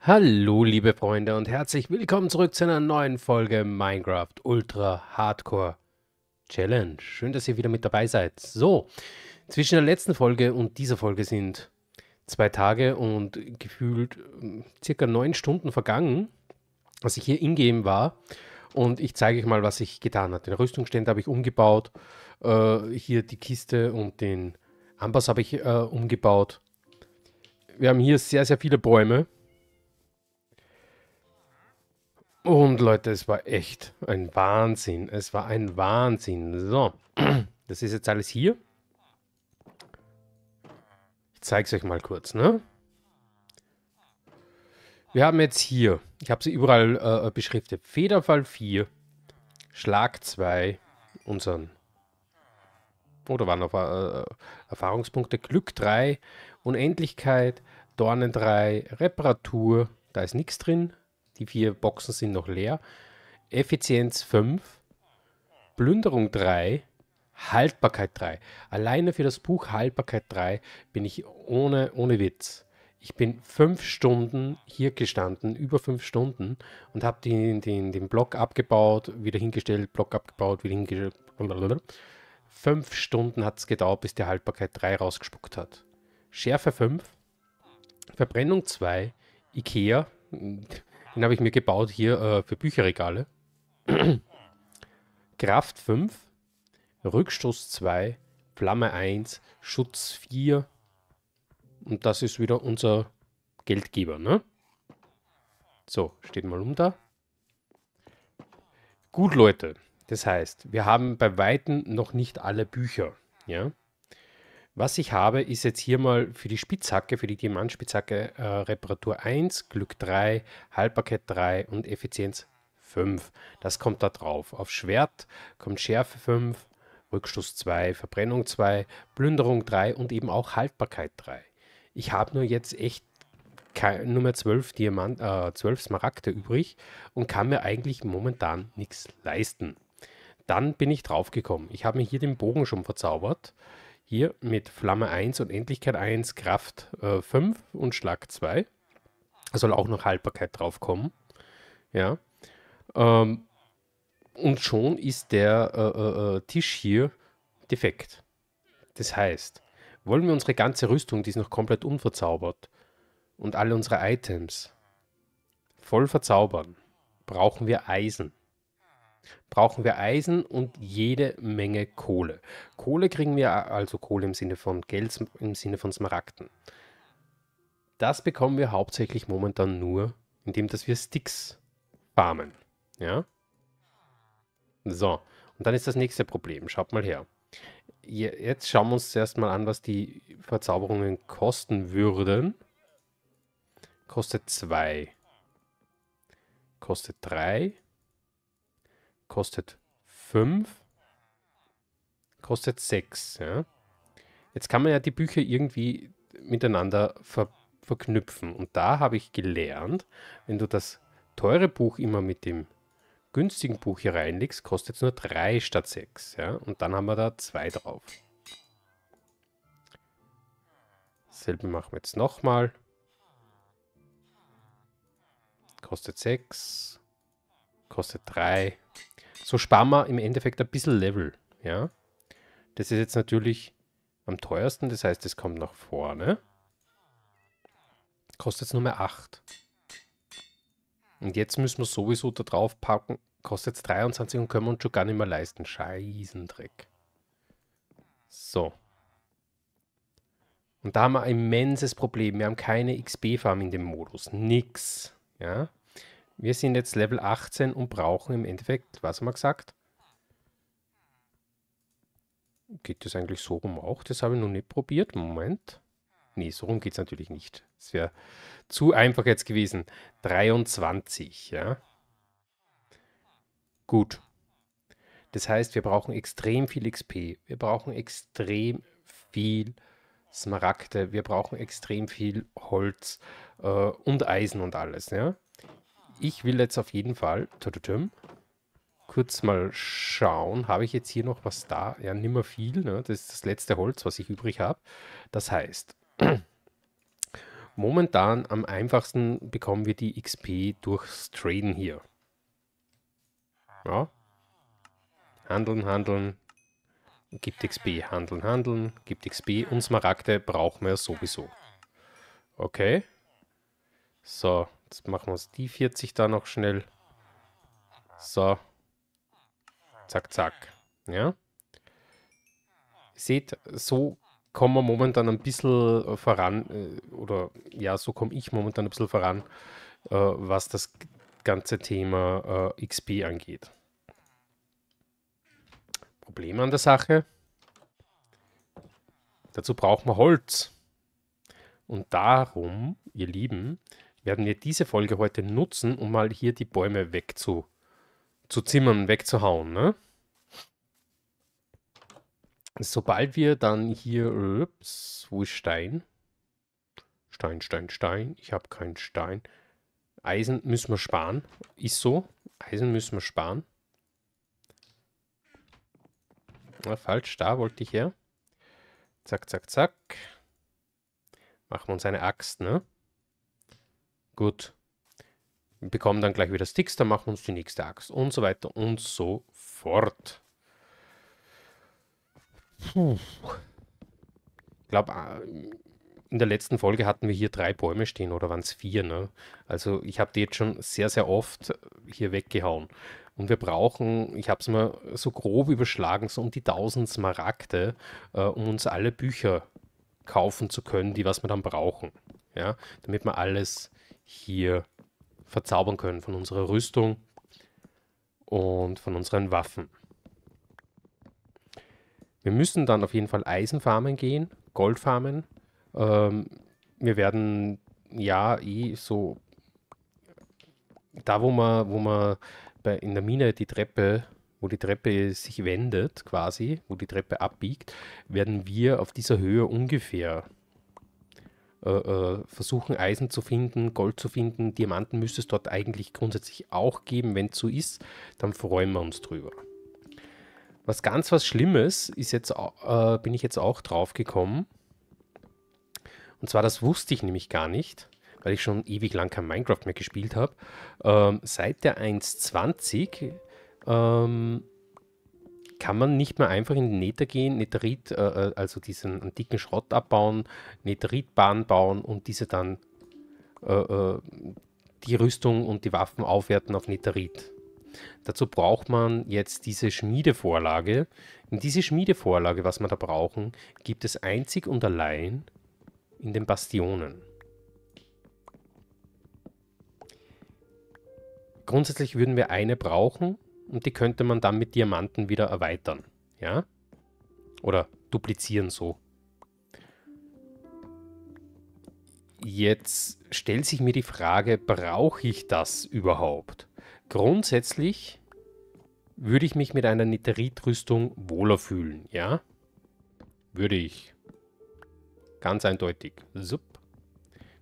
Hallo liebe Freunde und herzlich willkommen zurück zu einer neuen Folge Minecraft Ultra Hardcore Challenge. Schön, dass ihr wieder mit dabei seid. So, zwischen der letzten Folge und dieser Folge sind zwei Tage und gefühlt hm, circa neun Stunden vergangen, als ich hier in-game war. Und ich zeige euch mal, was ich getan habe. Den Rüstungsstände habe ich umgebaut, äh, hier die Kiste und den Amboss habe ich äh, umgebaut. Wir haben hier sehr, sehr viele Bäume Und Leute, es war echt ein Wahnsinn. Es war ein Wahnsinn. So, das ist jetzt alles hier. Ich zeige es euch mal kurz, ne? Wir haben jetzt hier, ich habe sie überall äh, beschriftet, Federfall 4, Schlag 2, unseren, oder waren noch äh, Erfahrungspunkte, Glück 3, Unendlichkeit, Dornen 3, Reparatur, da ist nichts drin, die vier Boxen sind noch leer. Effizienz 5, Plünderung 3, Haltbarkeit 3. Alleine für das Buch Haltbarkeit 3 bin ich ohne, ohne Witz. Ich bin fünf Stunden hier gestanden, über fünf Stunden, und habe den, den, den Block abgebaut, wieder hingestellt, Block abgebaut, wieder hingestellt. Blablabla. Fünf Stunden hat es gedauert, bis der Haltbarkeit 3 rausgespuckt hat. Schärfe 5, Verbrennung 2, Ikea, den habe ich mir gebaut hier äh, für Bücherregale. Kraft 5, Rückstoß 2, Flamme 1, Schutz 4. Und das ist wieder unser Geldgeber, ne? So, steht mal um da. Gut, Leute. Das heißt, wir haben bei Weitem noch nicht alle Bücher. Ja? Was ich habe, ist jetzt hier mal für die Spitzhacke, für die Diamantspitzhacke äh, Reparatur 1, Glück 3, Haltbarkeit 3 und Effizienz 5. Das kommt da drauf. Auf Schwert kommt Schärfe 5, Rückstoß 2, Verbrennung 2, Plünderung 3 und eben auch Haltbarkeit 3. Ich habe nur jetzt echt nur mehr 12, Diamant, äh, 12 Smaragde übrig und kann mir eigentlich momentan nichts leisten. Dann bin ich draufgekommen. Ich habe mir hier den Bogen schon verzaubert hier mit Flamme 1 und Endlichkeit 1, Kraft äh, 5 und Schlag 2. Da soll auch noch Haltbarkeit drauf kommen. Ja. Ähm, und schon ist der äh, äh, äh, Tisch hier defekt. Das heißt, wollen wir unsere ganze Rüstung, die ist noch komplett unverzaubert, und alle unsere Items voll verzaubern, brauchen wir Eisen brauchen wir Eisen und jede Menge Kohle. Kohle kriegen wir also Kohle im Sinne von Geld, im Sinne von Smaragden. Das bekommen wir hauptsächlich momentan nur, indem dass wir Sticks farmen. Ja? So, und dann ist das nächste Problem. Schaut mal her. Jetzt schauen wir uns zuerst mal an, was die Verzauberungen kosten würden. Kostet 2. Kostet 3 kostet 5, kostet 6. Ja. Jetzt kann man ja die Bücher irgendwie miteinander ver verknüpfen. Und da habe ich gelernt, wenn du das teure Buch immer mit dem günstigen Buch hier reinlegst, kostet es nur 3 statt 6. Ja? Und dann haben wir da 2 drauf. Dasselbe machen wir jetzt nochmal. Kostet 6. Kostet 3 so sparen wir im Endeffekt ein bisschen Level. Ja? Das ist jetzt natürlich am teuersten, das heißt, es kommt nach vorne. Kostet jetzt nur mehr 8. Und jetzt müssen wir sowieso da drauf packen. Kostet jetzt 23 und können wir uns schon gar nicht mehr leisten. Scheißendreck. So. Und da haben wir ein immenses Problem. Wir haben keine XP-Farm in dem Modus. Nix. Ja. Wir sind jetzt Level 18 und brauchen im Endeffekt, was haben wir gesagt? Geht das eigentlich so rum auch? Das habe ich noch nicht probiert. Moment. Nee, so rum geht es natürlich nicht. Das wäre zu einfach jetzt gewesen. 23, ja. Gut. Das heißt, wir brauchen extrem viel XP. Wir brauchen extrem viel Smaragde. Wir brauchen extrem viel Holz äh, und Eisen und alles, ja ich will jetzt auf jeden Fall kurz mal schauen, habe ich jetzt hier noch was da? Ja, nicht mehr viel. Ne? Das ist das letzte Holz, was ich übrig habe. Das heißt, momentan am einfachsten bekommen wir die XP durchs Traden hier. Ja. Handeln, handeln, gibt XP, handeln, handeln, gibt XP und Smaragde brauchen wir sowieso. Okay. So, Jetzt machen wir uns die 40 da noch schnell. So. Zack, zack. Ja. Seht, so kommen wir momentan ein bisschen voran, äh, oder ja, so komme ich momentan ein bisschen voran, äh, was das ganze Thema äh, XP angeht. Problem an der Sache, dazu brauchen wir Holz. Und darum, ihr Lieben, werden wir diese Folge heute nutzen, um mal hier die Bäume wegzuzimmern, zu wegzuhauen. Ne? Sobald wir dann hier, ups, wo ist Stein? Stein, Stein, Stein. Ich habe keinen Stein. Eisen müssen wir sparen. Ist so. Eisen müssen wir sparen. Na, falsch, da wollte ich her. Zack, zack, zack. Machen wir uns eine Axt, ne? Gut. Wir bekommen dann gleich wieder Sticks, dann machen wir uns die nächste Axt und so weiter und so fort. Ich glaube, äh, in der letzten Folge hatten wir hier drei Bäume stehen oder waren es vier. Ne? Also ich habe die jetzt schon sehr, sehr oft hier weggehauen. Und wir brauchen, ich habe es mal so grob überschlagen, so um die 1000 Smaragde, äh, um uns alle Bücher kaufen zu können, die was wir dann brauchen. Ja? Damit wir alles hier verzaubern können von unserer Rüstung und von unseren Waffen. Wir müssen dann auf jeden Fall Eisenfarmen gehen, Goldfarmen. Ähm, wir werden ja eh so da, wo man, wo man bei, in der Mine die Treppe, wo die Treppe sich wendet quasi, wo die Treppe abbiegt, werden wir auf dieser Höhe ungefähr äh, äh, versuchen, Eisen zu finden, Gold zu finden. Diamanten müsste es dort eigentlich grundsätzlich auch geben. Wenn es so ist, dann freuen wir uns drüber. Was ganz was Schlimmes ist jetzt, äh, bin ich jetzt auch drauf gekommen. Und zwar, das wusste ich nämlich gar nicht, weil ich schon ewig lang kein Minecraft mehr gespielt habe. Ähm, seit der 1.20 ähm, kann man nicht mehr einfach in den Nether gehen, Netherit, äh, äh, also diesen antiken Schrott abbauen, Netheritbahn bauen und diese dann äh, äh, die Rüstung und die Waffen aufwerten auf Netherit. Dazu braucht man jetzt diese Schmiedevorlage. In diese Schmiedevorlage, was wir da brauchen, gibt es einzig und allein in den Bastionen. Grundsätzlich würden wir eine brauchen, und die könnte man dann mit Diamanten wieder erweitern. Ja? Oder duplizieren so. Jetzt stellt sich mir die Frage, brauche ich das überhaupt? Grundsätzlich würde ich mich mit einer Nitheritrüstung wohler fühlen, ja? Würde ich. Ganz eindeutig. Sup.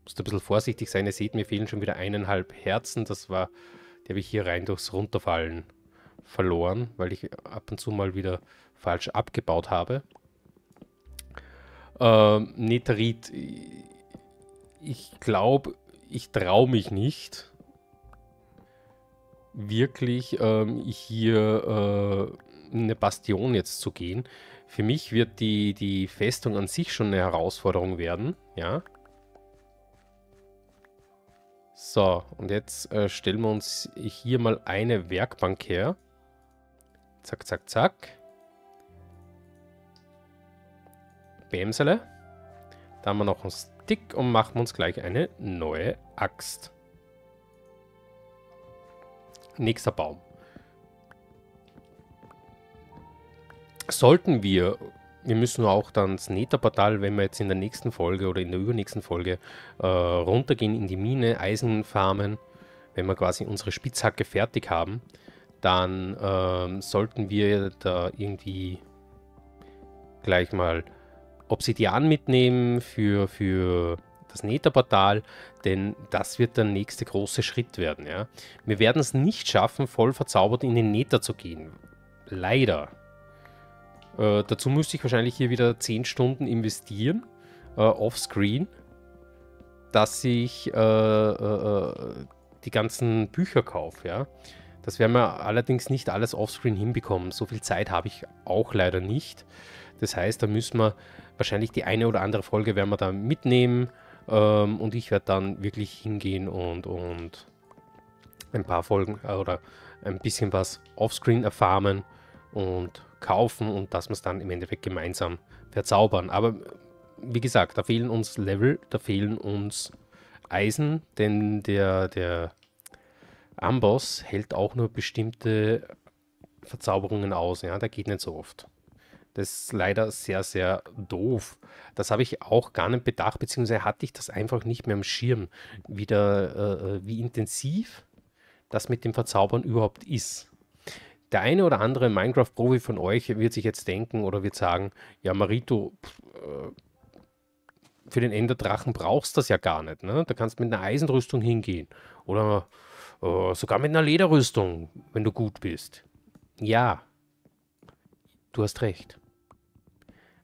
Muss ein bisschen vorsichtig sein. Ihr seht, mir fehlen schon wieder eineinhalb Herzen. Das war, die habe ich hier rein durchs Runterfallen verloren, weil ich ab und zu mal wieder falsch abgebaut habe. Ähm, Neterit, ich glaube, ich traue mich nicht wirklich ähm, hier äh, in eine Bastion jetzt zu gehen. Für mich wird die, die Festung an sich schon eine Herausforderung werden, ja. So, und jetzt äh, stellen wir uns hier mal eine Werkbank her. Zack, zack, zack. Bämsele. Da haben wir noch einen Stick und machen uns gleich eine neue Axt. Nächster Baum. Sollten wir, wir müssen auch dann das Netherportal, wenn wir jetzt in der nächsten Folge oder in der übernächsten Folge äh, runtergehen in die Mine, Eisen farmen, wenn wir quasi unsere Spitzhacke fertig haben, dann ähm, sollten wir da irgendwie gleich mal Obsidian mitnehmen für, für das Netherportal, denn das wird der nächste große Schritt werden. Ja? Wir werden es nicht schaffen, voll verzaubert in den Nether zu gehen. Leider. Äh, dazu müsste ich wahrscheinlich hier wieder 10 Stunden investieren, äh, offscreen, dass ich äh, äh, äh die ganzen Bücher kaufe. Ja? Das werden wir allerdings nicht alles offscreen hinbekommen. So viel Zeit habe ich auch leider nicht. Das heißt, da müssen wir wahrscheinlich die eine oder andere Folge werden wir da mitnehmen. Ähm, und ich werde dann wirklich hingehen und, und ein paar Folgen äh, oder ein bisschen was offscreen erfarmen und kaufen und dass wir es dann im Endeffekt gemeinsam verzaubern. Aber wie gesagt, da fehlen uns Level, da fehlen uns Eisen, denn der, der Amboss hält auch nur bestimmte Verzauberungen aus. Ja, der geht nicht so oft. Das ist leider sehr, sehr doof. Das habe ich auch gar nicht bedacht, beziehungsweise hatte ich das einfach nicht mehr am Schirm, wie, der, äh, äh wie intensiv das mit dem Verzaubern überhaupt ist. Der eine oder andere Minecraft-Profi von euch wird sich jetzt denken oder wird sagen, ja, Marito, pff, äh, für den Enderdrachen brauchst du das ja gar nicht. Ne? Da kannst du mit einer Eisenrüstung hingehen. Oder Uh, sogar mit einer Lederrüstung, wenn du gut bist. Ja, du hast recht.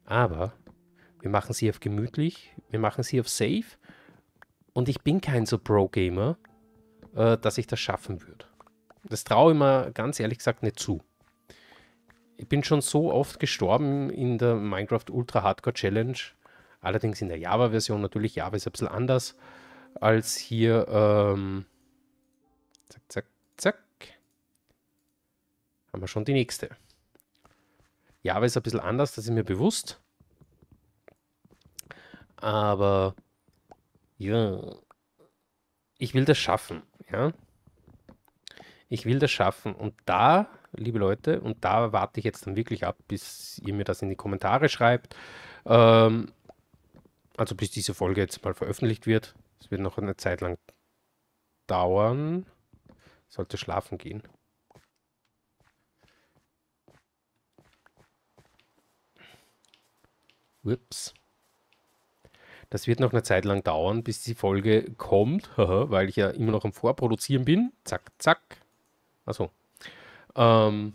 Aber wir machen sie auf gemütlich, wir machen sie auf safe. Und ich bin kein so Pro-Gamer, uh, dass ich das schaffen würde. Das traue ich mir ganz ehrlich gesagt nicht zu. Ich bin schon so oft gestorben in der Minecraft Ultra Hardcore Challenge. Allerdings in der Java-Version natürlich. Java ist ein bisschen anders als hier. Ähm Zack, zack, zack. Haben wir schon die nächste. Java ist ein bisschen anders, das ist mir bewusst. Aber ja, ich will das schaffen. Ja? Ich will das schaffen. Und da, liebe Leute, und da warte ich jetzt dann wirklich ab, bis ihr mir das in die Kommentare schreibt. Ähm, also bis diese Folge jetzt mal veröffentlicht wird. Es wird noch eine Zeit lang dauern sollte schlafen gehen. Ups. Das wird noch eine Zeit lang dauern, bis die Folge kommt, weil ich ja immer noch am Vorproduzieren bin. Zack, zack. Achso. Ähm,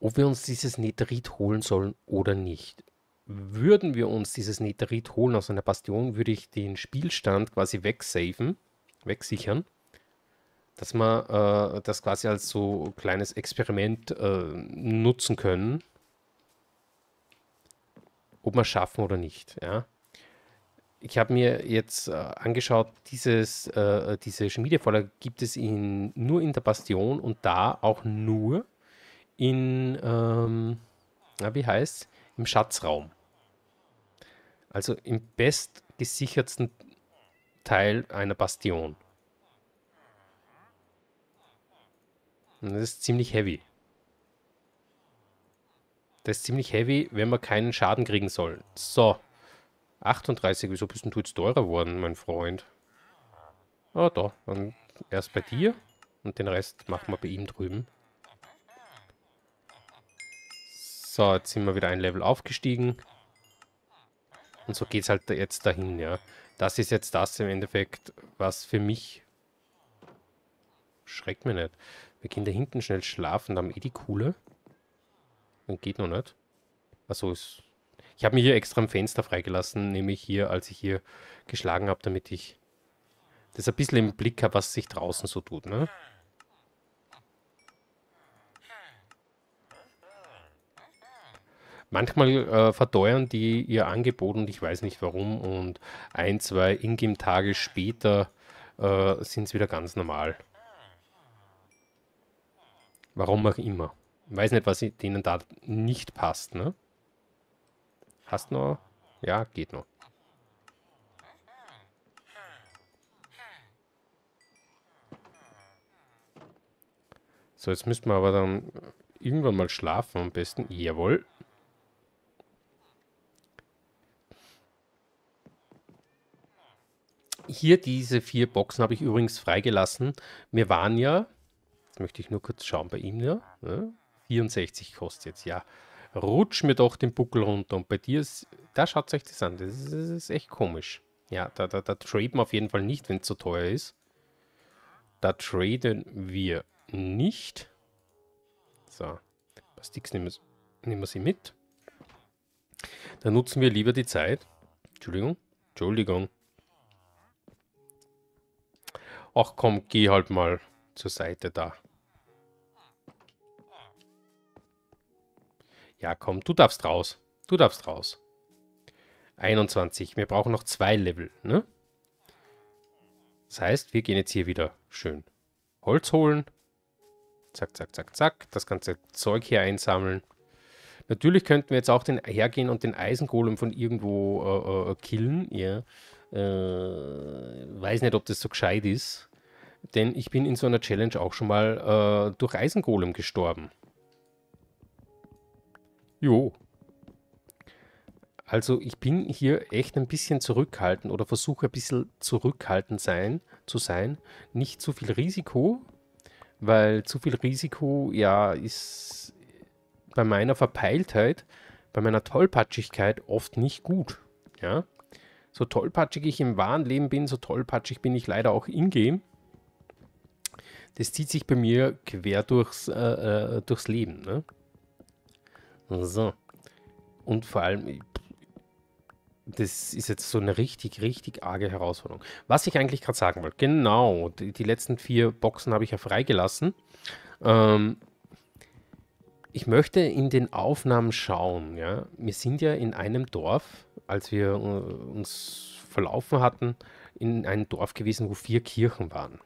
ob wir uns dieses Netherit holen sollen oder nicht. Würden wir uns dieses Netherit holen aus einer Bastion, würde ich den Spielstand quasi wegsaven wegsichern. Dass wir äh, das quasi als so kleines Experiment äh, nutzen können. Ob wir es schaffen oder nicht, ja. Ich habe mir jetzt äh, angeschaut, dieses, äh, diese Schmiedevorlage gibt es in, nur in der Bastion und da auch nur in, ähm, na, wie heißt im Schatzraum. Also im bestgesichertsten Teil einer Bastion. Und das ist ziemlich heavy. Das ist ziemlich heavy, wenn man keinen Schaden kriegen soll. So. 38, wieso bist du jetzt teurer geworden, mein Freund? oh, da. Dann erst bei dir und den Rest machen wir bei ihm drüben. So, jetzt sind wir wieder ein Level aufgestiegen. Und so geht's halt jetzt dahin, ja das ist jetzt das im Endeffekt, was für mich schreckt mir nicht. Wir gehen da hinten schnell schlafen, da haben eh die Kuhle. Und geht noch nicht. Achso, ist... Ich habe mir hier extra ein Fenster freigelassen, nämlich hier, als ich hier geschlagen habe, damit ich das ein bisschen im Blick habe, was sich draußen so tut, ne? Manchmal äh, verteuern die ihr Angebot und ich weiß nicht warum. Und ein, zwei Ingame-Tage später äh, sind es wieder ganz normal. Warum auch immer. Ich weiß nicht, was denen da nicht passt, ne? Hast noch? Ja, geht noch. So, jetzt müssten wir aber dann irgendwann mal schlafen am besten. Jawohl. Hier diese vier Boxen habe ich übrigens freigelassen. Wir waren ja, möchte ich nur kurz schauen bei ihm, ja, ne? 64 kostet jetzt, ja. Rutsch mir doch den Buckel runter. Und bei dir ist, da schaut euch das an, das ist, das ist, echt komisch. Ja, da, da, da traden wir auf jeden Fall nicht, wenn es zu so teuer ist. Da traden wir nicht. So, paar Sticks nehmen, nehmen wir sie mit. Dann nutzen wir lieber die Zeit. Entschuldigung, Entschuldigung. Ach komm, geh halt mal zur Seite da. Ja, komm, du darfst raus. Du darfst raus. 21. Wir brauchen noch zwei Level, ne? Das heißt, wir gehen jetzt hier wieder schön Holz holen. Zack, zack, zack, zack. Das ganze Zeug hier einsammeln. Natürlich könnten wir jetzt auch den hergehen und den Eisengolem von irgendwo äh, äh, killen, ja. Äh, weiß nicht, ob das so gescheit ist, denn ich bin in so einer Challenge auch schon mal äh, durch Eisengolem gestorben. Jo. Also ich bin hier echt ein bisschen zurückhaltend oder versuche ein bisschen zurückhaltend sein, zu sein. Nicht zu viel Risiko, weil zu viel Risiko, ja, ist bei meiner Verpeiltheit, bei meiner Tollpatschigkeit oft nicht gut. Ja, so tollpatschig ich im wahren Leben bin, so tollpatschig bin ich leider auch in-game. Das zieht sich bei mir quer durchs, äh, äh durchs Leben. Ne? So. Und vor allem, das ist jetzt so eine richtig, richtig arge Herausforderung. Was ich eigentlich gerade sagen wollte, genau, die, die, letzten vier Boxen habe ich ja freigelassen. Ähm, ich möchte in den Aufnahmen schauen. Ja? Wir sind ja in einem Dorf, als wir äh, uns verlaufen hatten, in ein Dorf gewesen, wo vier Kirchen waren.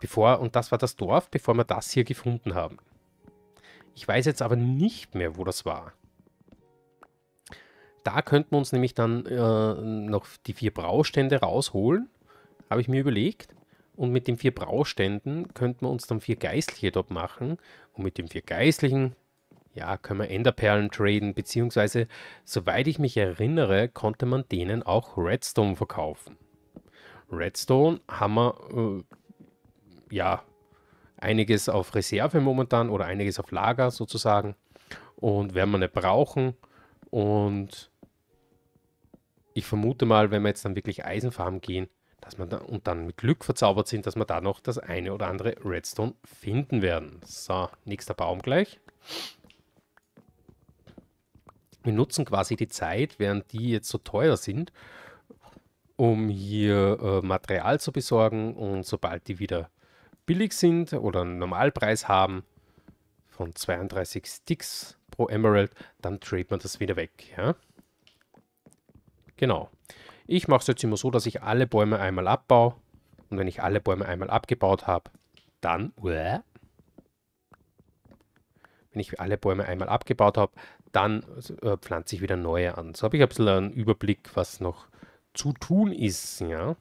Bevor, und das war das Dorf, bevor wir das hier gefunden haben. Ich weiß jetzt aber nicht mehr, wo das war. Da könnten wir uns nämlich dann äh, noch die vier Braustände rausholen, habe ich mir überlegt. Und mit den vier Brauständen könnten wir uns dann vier Geistliche dort machen. Und mit den vier Geistlichen ja, können wir Enderperlen traden, beziehungsweise, soweit ich mich erinnere, konnte man denen auch Redstone verkaufen. Redstone haben wir, äh, ja, einiges auf Reserve momentan oder einiges auf Lager sozusagen und werden wir nicht brauchen und ich vermute mal, wenn wir jetzt dann wirklich Eisenfarm gehen, dass man da, und dann mit Glück verzaubert sind, dass wir da noch das eine oder andere Redstone finden werden. So, nächster Baum gleich wir nutzen quasi die Zeit, während die jetzt so teuer sind, um hier äh, Material zu besorgen und sobald die wieder billig sind oder einen Normalpreis haben von 32 Sticks pro Emerald, dann trade man das wieder weg. Ja? Genau. Ich mache es jetzt immer so, dass ich alle Bäume einmal abbaue und wenn ich alle Bäume einmal abgebaut habe, dann... Wenn ich alle Bäume einmal abgebaut habe, dann also, äh, pflanze ich wieder neue an. So habe ich ein bisschen einen Überblick, was noch zu tun ist, ja.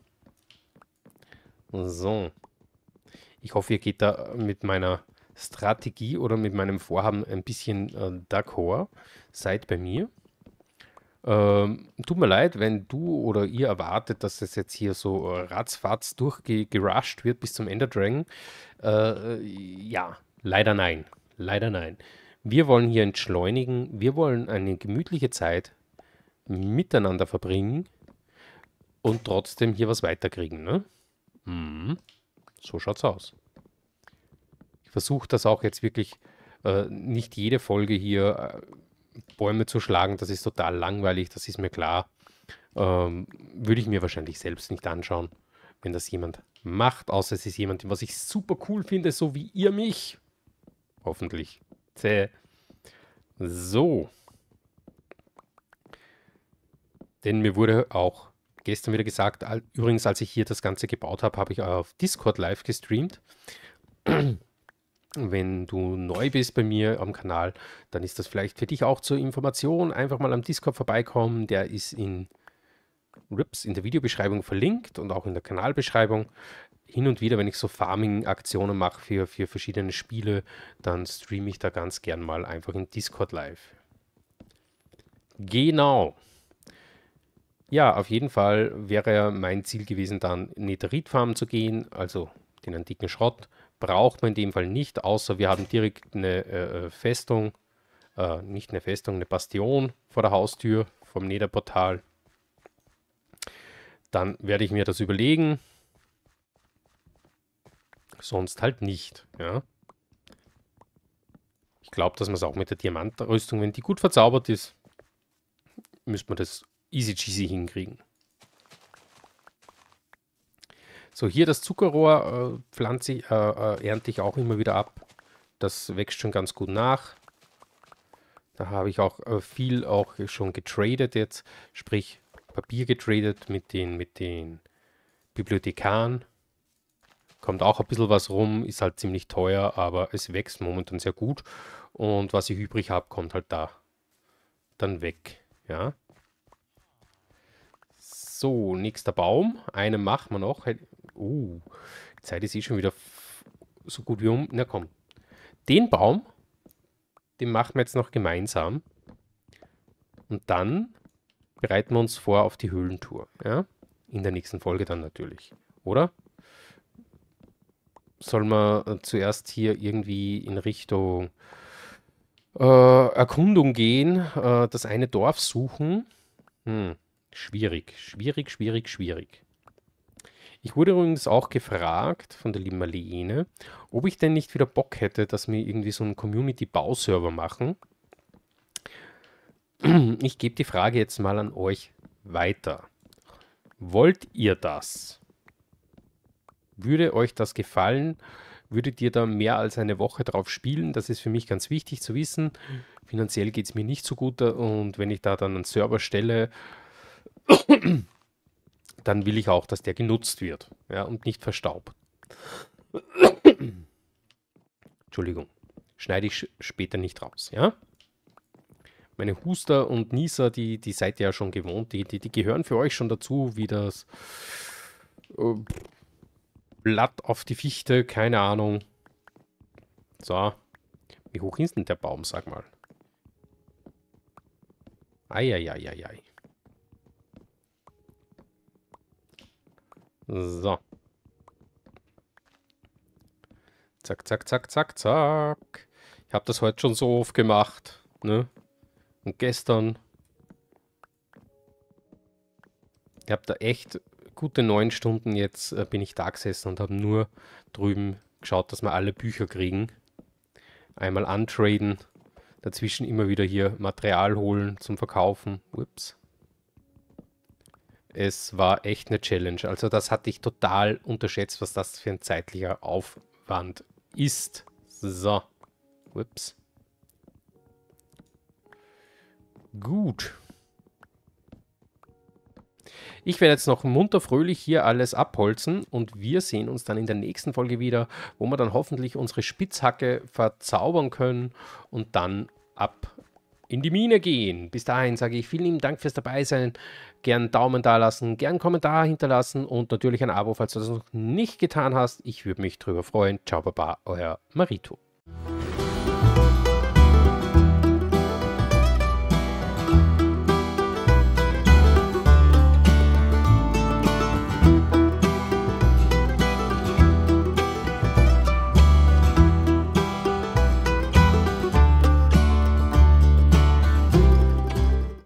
So. Ich hoffe, ihr geht da mit meiner Strategie oder mit meinem Vorhaben ein bisschen äh, d'accord. Seid bei mir. Ähm, tut mir leid, wenn du oder ihr erwartet, dass es jetzt hier so äh, ratzfatz durchgerusht wird bis zum Ender Dragon. Äh, ja, leider nein. Leider nein. Wir wollen hier entschleunigen, wir wollen eine gemütliche Zeit miteinander verbringen und trotzdem hier was weiterkriegen. Ne? Hm. So schaut's aus. Ich versuche das auch jetzt wirklich äh, nicht jede Folge hier äh, Bäume zu schlagen. Das ist total langweilig, das ist mir klar. Ähm, Würde ich mir wahrscheinlich selbst nicht anschauen, wenn das jemand macht, außer es ist jemand, was ich super cool finde, so wie ihr mich. Hoffentlich. Bitte. So. Denn mir wurde auch gestern wieder gesagt, übrigens, als ich hier das Ganze gebaut habe, habe ich auf Discord live gestreamt. Wenn du neu bist bei mir am Kanal, dann ist das vielleicht für dich auch zur Information. Einfach mal am Discord vorbeikommen. Der ist in, Rips in der Videobeschreibung verlinkt und auch in der Kanalbeschreibung hin und wieder, wenn ich so Farming-Aktionen mache für, für verschiedene Spiele, dann streame ich da ganz gern mal einfach in Discord live. Genau. Ja, auf jeden Fall wäre mein Ziel gewesen, dann farmen zu gehen, also den antiken Schrott. Braucht man in dem Fall nicht, außer wir haben direkt eine äh, äh, Festung, äh, nicht eine Festung, eine Bastion vor der Haustür vom Netherportal. Dann werde ich mir das überlegen Sonst halt nicht, ja. Ich glaube, dass man es auch mit der Diamantrüstung, wenn die gut verzaubert ist, müsste man das easy cheesy hinkriegen. So, hier das Zuckerrohr äh, pflanze ich, äh, äh, ernte ich auch immer wieder ab. Das wächst schon ganz gut nach. Da habe ich auch äh, viel auch schon getradet jetzt, sprich Papier getradet mit den, mit den Bibliothekaren kommt auch ein bisschen was rum, ist halt ziemlich teuer, aber es wächst momentan sehr gut. Und was ich übrig habe, kommt halt da dann weg. Ja. So, nächster Baum. Einen machen wir noch. Uh, die Zeit ist eh schon wieder so gut wie um. Na komm. Den Baum, den machen wir jetzt noch gemeinsam. Und dann bereiten wir uns vor auf die Höhlentour. Ja? In der nächsten Folge dann natürlich. Oder? soll man äh, zuerst hier irgendwie in Richtung äh, Erkundung gehen, äh, das eine Dorf suchen. Hm, schwierig, schwierig, schwierig, schwierig. Ich wurde übrigens auch gefragt von der lieben Marlene, ob ich denn nicht wieder Bock hätte, dass wir irgendwie so einen Community-Bauserver machen. Ich gebe die Frage jetzt mal an euch weiter. Wollt ihr das? Würde euch das gefallen? Würdet ihr da mehr als eine Woche drauf spielen? Das ist für mich ganz wichtig zu wissen. Finanziell geht es mir nicht so gut und wenn ich da dann einen Server stelle, dann will ich auch, dass der genutzt wird ja, und nicht verstaubt. Entschuldigung, schneide ich später nicht raus. Ja? Meine Huster und Nieser, die, die seid ihr ja schon gewohnt, die, die, die gehören für euch schon dazu, wie das äh, Blatt auf die Fichte, keine Ahnung. So. Wie hoch ist denn der Baum, sag mal? Eieieiei. So. Zack, zack, zack, zack, zack. Ich habe das heute schon so oft gemacht. Ne? Und gestern. Ich habe da echt gute neun Stunden jetzt äh, bin ich da gesessen und habe nur drüben geschaut, dass wir alle Bücher kriegen. Einmal antraden, dazwischen immer wieder hier Material holen zum Verkaufen. Ups. Es war echt eine Challenge. Also das hatte ich total unterschätzt, was das für ein zeitlicher Aufwand ist. So. Ups. Gut. Ich werde jetzt noch munter fröhlich hier alles abholzen und wir sehen uns dann in der nächsten Folge wieder, wo wir dann hoffentlich unsere Spitzhacke verzaubern können und dann ab in die Mine gehen. Bis dahin sage ich vielen lieben Dank fürs dabei sein. Gern Daumen da lassen, gern Kommentar hinterlassen und natürlich ein Abo, falls du das noch nicht getan hast. Ich würde mich drüber freuen. Ciao, Baba, euer Marito.